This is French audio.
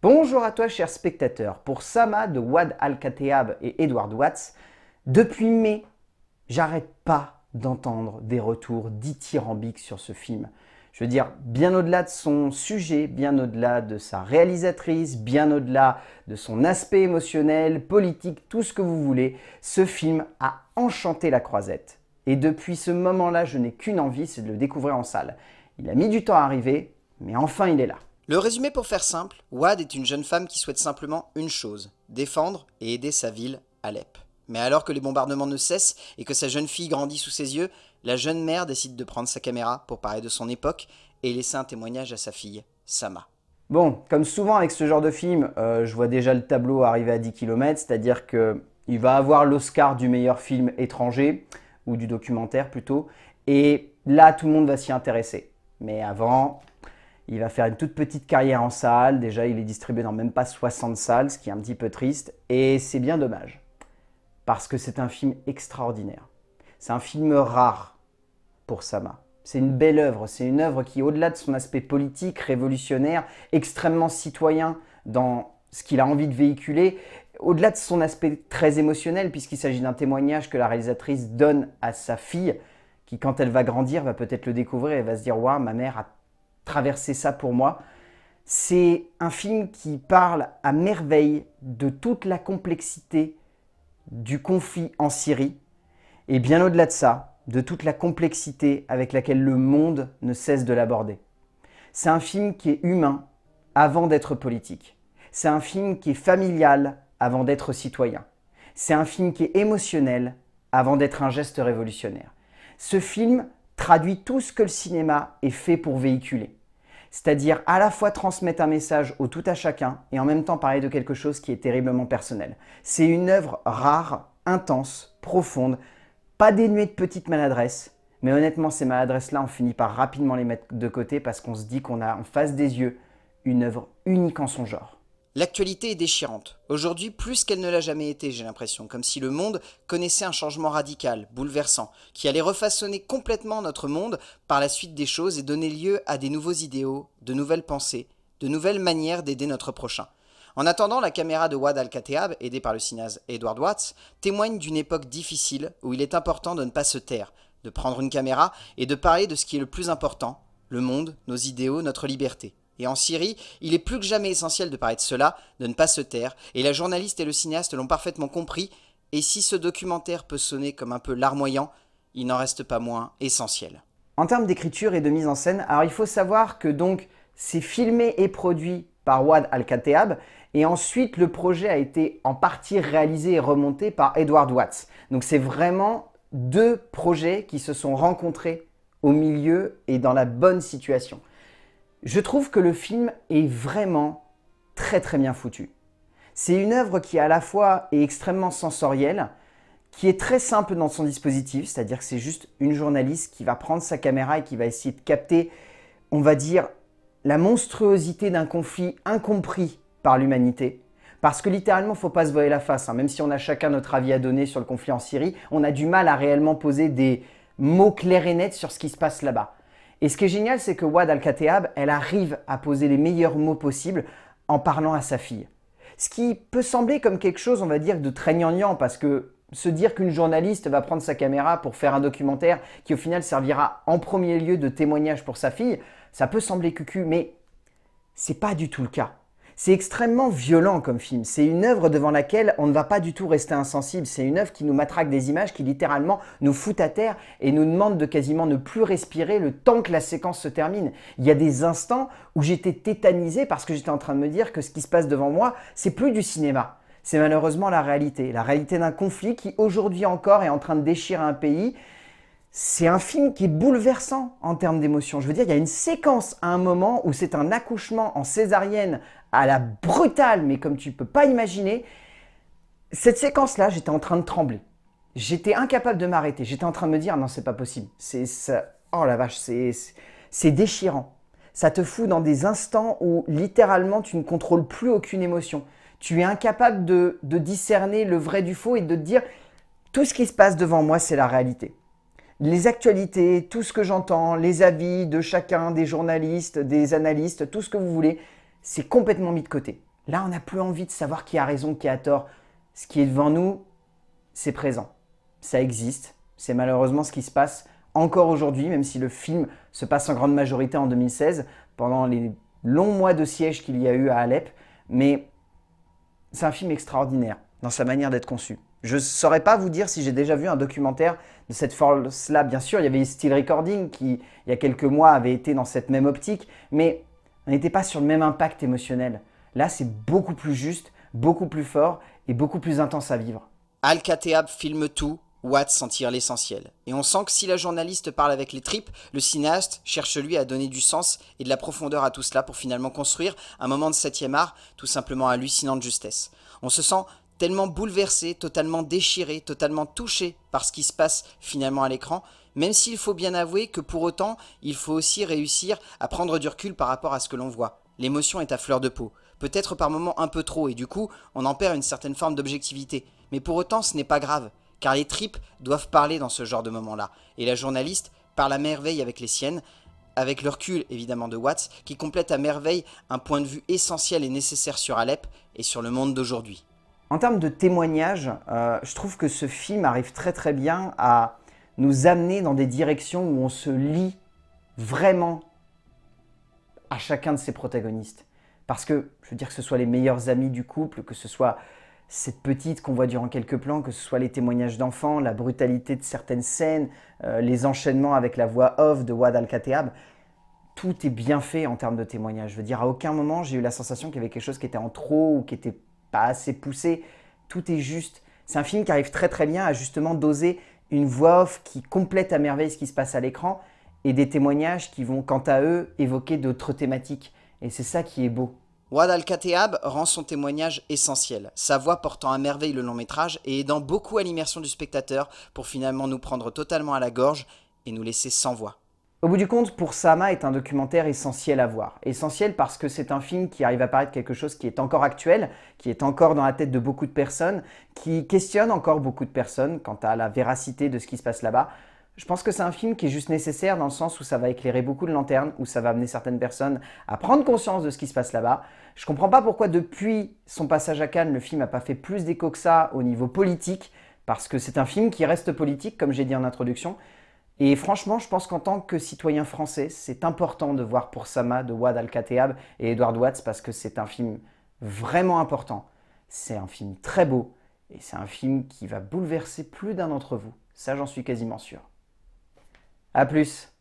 Bonjour à toi chers spectateurs, pour Sama de Wad Al-Kateab et Edward Watts, depuis mai, j'arrête pas d'entendre des retours dithyrambiques sur ce film. Je veux dire, bien au-delà de son sujet, bien au-delà de sa réalisatrice, bien au-delà de son aspect émotionnel, politique, tout ce que vous voulez, ce film a enchanté la croisette. Et depuis ce moment-là, je n'ai qu'une envie, c'est de le découvrir en salle. Il a mis du temps à arriver, mais enfin il est là. Le résumé pour faire simple, Wad est une jeune femme qui souhaite simplement une chose, défendre et aider sa ville, Alep. Mais alors que les bombardements ne cessent et que sa jeune fille grandit sous ses yeux, la jeune mère décide de prendre sa caméra pour parler de son époque et laisser un témoignage à sa fille, Sama. Bon, comme souvent avec ce genre de film, euh, je vois déjà le tableau arriver à 10 km, c'est-à-dire qu'il va avoir l'Oscar du meilleur film étranger, ou du documentaire plutôt, et là tout le monde va s'y intéresser. Mais avant, il va faire une toute petite carrière en salle. Déjà, il est distribué dans même pas 60 salles, ce qui est un petit peu triste. Et c'est bien dommage. Parce que c'est un film extraordinaire. C'est un film rare pour Sama. C'est une belle œuvre. C'est une œuvre qui, au-delà de son aspect politique, révolutionnaire, extrêmement citoyen dans ce qu'il a envie de véhiculer, au-delà de son aspect très émotionnel, puisqu'il s'agit d'un témoignage que la réalisatrice donne à sa fille, qui, quand elle va grandir, va peut-être le découvrir et va se dire Waouh, ma mère a traverser ça pour moi. C'est un film qui parle à merveille de toute la complexité du conflit en Syrie et bien au-delà de ça, de toute la complexité avec laquelle le monde ne cesse de l'aborder. C'est un film qui est humain avant d'être politique. C'est un film qui est familial avant d'être citoyen. C'est un film qui est émotionnel avant d'être un geste révolutionnaire. Ce film traduit tout ce que le cinéma est fait pour véhiculer c'est-à-dire à la fois transmettre un message au tout à chacun et en même temps parler de quelque chose qui est terriblement personnel. C'est une œuvre rare, intense, profonde, pas dénuée de petites maladresses, mais honnêtement ces maladresses-là, on finit par rapidement les mettre de côté parce qu'on se dit qu'on a en face des yeux une œuvre unique en son genre. L'actualité est déchirante. Aujourd'hui, plus qu'elle ne l'a jamais été, j'ai l'impression, comme si le monde connaissait un changement radical, bouleversant, qui allait refaçonner complètement notre monde par la suite des choses et donner lieu à des nouveaux idéaux, de nouvelles pensées, de nouvelles manières d'aider notre prochain. En attendant, la caméra de Wad Al-Kateab, aidée par le cinéaste Edward Watts, témoigne d'une époque difficile où il est important de ne pas se taire, de prendre une caméra et de parler de ce qui est le plus important, le monde, nos idéaux, notre liberté. Et en Syrie, il est plus que jamais essentiel de parler de cela, de ne pas se taire, et la journaliste et le cinéaste l'ont parfaitement compris, et si ce documentaire peut sonner comme un peu larmoyant, il n'en reste pas moins essentiel. En termes d'écriture et de mise en scène, alors il faut savoir que c'est filmé et produit par Wad Al-Kateab, et ensuite le projet a été en partie réalisé et remonté par Edward Watts. Donc c'est vraiment deux projets qui se sont rencontrés au milieu et dans la bonne situation. Je trouve que le film est vraiment très très bien foutu. C'est une œuvre qui à la fois est extrêmement sensorielle, qui est très simple dans son dispositif, c'est-à-dire que c'est juste une journaliste qui va prendre sa caméra et qui va essayer de capter, on va dire, la monstruosité d'un conflit incompris par l'humanité. Parce que littéralement, il ne faut pas se voiler la face. Hein. Même si on a chacun notre avis à donner sur le conflit en Syrie, on a du mal à réellement poser des mots clairs et nets sur ce qui se passe là-bas. Et ce qui est génial, c'est que Wad Al-Kateab, elle arrive à poser les meilleurs mots possibles en parlant à sa fille. Ce qui peut sembler comme quelque chose, on va dire, de très gnangnan, parce que se dire qu'une journaliste va prendre sa caméra pour faire un documentaire qui au final servira en premier lieu de témoignage pour sa fille, ça peut sembler cucu, mais c'est pas du tout le cas. C'est extrêmement violent comme film. C'est une œuvre devant laquelle on ne va pas du tout rester insensible. C'est une œuvre qui nous matraque des images qui littéralement nous foutent à terre et nous demande de quasiment ne plus respirer le temps que la séquence se termine. Il y a des instants où j'étais tétanisé parce que j'étais en train de me dire que ce qui se passe devant moi, c'est plus du cinéma. C'est malheureusement la réalité. La réalité d'un conflit qui aujourd'hui encore est en train de déchirer un pays c'est un film qui est bouleversant en termes d'émotion. Je veux dire, il y a une séquence à un moment où c'est un accouchement en césarienne à la brutale, mais comme tu ne peux pas imaginer, cette séquence-là, j'étais en train de trembler. J'étais incapable de m'arrêter. J'étais en train de me dire, non, c'est pas possible. C'est Oh la vache, c'est déchirant. Ça te fout dans des instants où littéralement tu ne contrôles plus aucune émotion. Tu es incapable de, de discerner le vrai du faux et de te dire, tout ce qui se passe devant moi, c'est la réalité. Les actualités, tout ce que j'entends, les avis de chacun, des journalistes, des analystes, tout ce que vous voulez, c'est complètement mis de côté. Là, on n'a plus envie de savoir qui a raison, qui a tort. Ce qui est devant nous, c'est présent. Ça existe. C'est malheureusement ce qui se passe encore aujourd'hui, même si le film se passe en grande majorité en 2016, pendant les longs mois de siège qu'il y a eu à Alep. Mais c'est un film extraordinaire dans sa manière d'être conçu. Je ne saurais pas vous dire si j'ai déjà vu un documentaire de cette force-là, bien sûr. Il y avait Steel Recording qui, il y a quelques mois, avait été dans cette même optique. Mais on n'était pas sur le même impact émotionnel. Là, c'est beaucoup plus juste, beaucoup plus fort et beaucoup plus intense à vivre. al Kateab filme tout, Watt s'en tire l'essentiel. Et on sent que si la journaliste parle avec les tripes, le cinéaste cherche lui à donner du sens et de la profondeur à tout cela pour finalement construire un moment de septième art tout simplement hallucinant de justesse. On se sent tellement bouleversé, totalement déchiré, totalement touché par ce qui se passe finalement à l'écran, même s'il faut bien avouer que pour autant, il faut aussi réussir à prendre du recul par rapport à ce que l'on voit. L'émotion est à fleur de peau, peut-être par moments un peu trop, et du coup, on en perd une certaine forme d'objectivité. Mais pour autant, ce n'est pas grave, car les tripes doivent parler dans ce genre de moment-là, et la journaliste parle à merveille avec les siennes, avec le recul évidemment de Watts, qui complète à merveille un point de vue essentiel et nécessaire sur Alep et sur le monde d'aujourd'hui. En termes de témoignage, euh, je trouve que ce film arrive très très bien à nous amener dans des directions où on se lie vraiment à chacun de ses protagonistes. Parce que, je veux dire, que ce soit les meilleurs amis du couple, que ce soit cette petite qu'on voit durant quelques plans, que ce soit les témoignages d'enfants, la brutalité de certaines scènes, euh, les enchaînements avec la voix off de Wad Al-Kateab, tout est bien fait en termes de témoignages. Je veux dire, à aucun moment j'ai eu la sensation qu'il y avait quelque chose qui était en trop ou qui était pas assez poussé, tout est juste. C'est un film qui arrive très très bien à justement doser une voix off qui complète à merveille ce qui se passe à l'écran et des témoignages qui vont quant à eux évoquer d'autres thématiques. Et c'est ça qui est beau. Wad al rend son témoignage essentiel, sa voix portant à merveille le long métrage et aidant beaucoup à l'immersion du spectateur pour finalement nous prendre totalement à la gorge et nous laisser sans voix. Au bout du compte, pour Sama est un documentaire essentiel à voir. Essentiel parce que c'est un film qui arrive à paraître quelque chose qui est encore actuel, qui est encore dans la tête de beaucoup de personnes, qui questionne encore beaucoup de personnes quant à la véracité de ce qui se passe là-bas. Je pense que c'est un film qui est juste nécessaire dans le sens où ça va éclairer beaucoup de lanternes, où ça va amener certaines personnes à prendre conscience de ce qui se passe là-bas. Je comprends pas pourquoi depuis son passage à Cannes, le film n'a pas fait plus d'écho que ça au niveau politique, parce que c'est un film qui reste politique, comme j'ai dit en introduction, et franchement, je pense qu'en tant que citoyen français, c'est important de voir pour Sama de Wad al kateab et Edward Watts parce que c'est un film vraiment important. C'est un film très beau et c'est un film qui va bouleverser plus d'un d'entre vous. Ça, j'en suis quasiment sûr. A plus